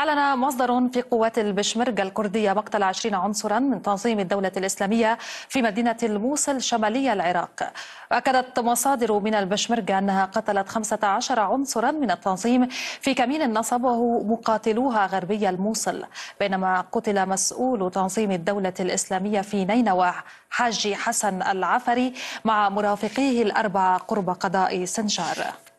أعلن مصدر في قوات البشمركة الكردية مقتل 20 عنصرا من تنظيم الدولة الإسلامية في مدينة الموصل شمالي العراق أكدت مصادر من البشمركة أنها قتلت 15 عنصرا من التنظيم في كمين نصبه مقاتلوها غربي الموصل بينما قتل مسؤول تنظيم الدولة الإسلامية في نينوى حاج حسن العفري مع مرافقيه الأربعة قرب قضاء سنجار